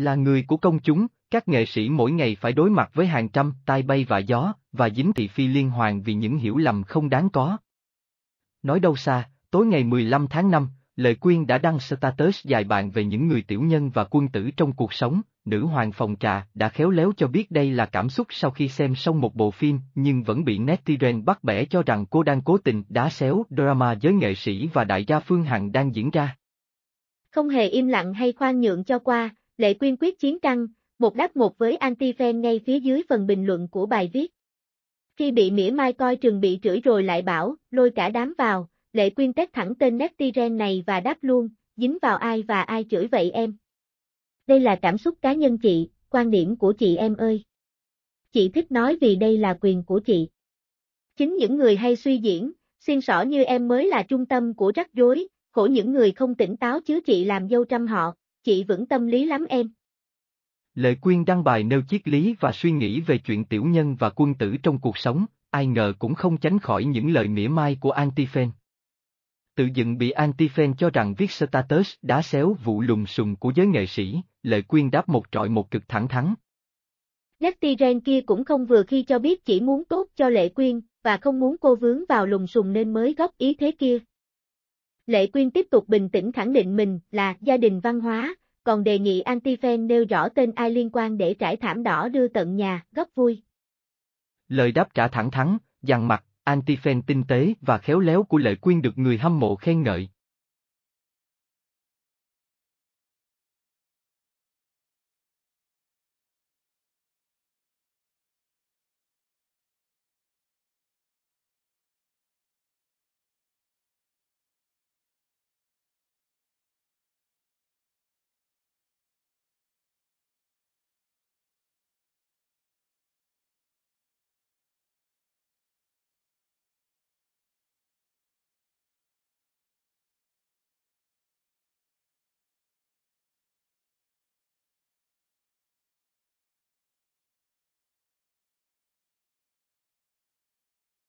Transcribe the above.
Là người của công chúng, các nghệ sĩ mỗi ngày phải đối mặt với hàng trăm tai bay và gió, và dính thị phi liên hoàn vì những hiểu lầm không đáng có. Nói đâu xa, tối ngày 15 tháng 5, lời Quyên đã đăng status dài bàn về những người tiểu nhân và quân tử trong cuộc sống, nữ hoàng phòng trà đã khéo léo cho biết đây là cảm xúc sau khi xem xong một bộ phim nhưng vẫn bị netizen bắt bẻ cho rằng cô đang cố tình đá xéo drama giới nghệ sĩ và đại gia Phương Hằng đang diễn ra. Không hề im lặng hay khoan nhượng cho qua, Lệ quyên quyết chiến căng, một đáp một với anti-fan ngay phía dưới phần bình luận của bài viết. Khi bị mỉa mai coi trường bị chửi rồi lại bảo, lôi cả đám vào, lệ quyên tét thẳng tên netizen này và đáp luôn, dính vào ai và ai chửi vậy em. Đây là cảm xúc cá nhân chị, quan điểm của chị em ơi. Chị thích nói vì đây là quyền của chị. Chính những người hay suy diễn, xuyên sỏ như em mới là trung tâm của rắc rối, khổ những người không tỉnh táo chứ chị làm dâu trăm họ. Chị vững tâm lý lắm em. Lệ Quyên đăng bài nêu triết lý và suy nghĩ về chuyện tiểu nhân và quân tử trong cuộc sống, ai ngờ cũng không tránh khỏi những lời mỉa mai của Antifen. Tự dựng bị Antifen cho rằng viết status đá xéo vụ lùm xùm của giới nghệ sĩ, Lệ Quyên đáp một trọi một cực thẳng thắn. Netty Ren kia cũng không vừa khi cho biết chỉ muốn tốt cho Lệ Quyên, và không muốn cô vướng vào lùm xùm nên mới góp ý thế kia. Lệ Quyên tiếp tục bình tĩnh khẳng định mình là gia đình văn hóa, còn đề nghị Antifen nêu rõ tên ai liên quan để trải thảm đỏ đưa tận nhà, góc vui. Lời đáp trả thẳng thắn, dằn mặt, Antifen tinh tế và khéo léo của Lệ Quyên được người hâm mộ khen ngợi.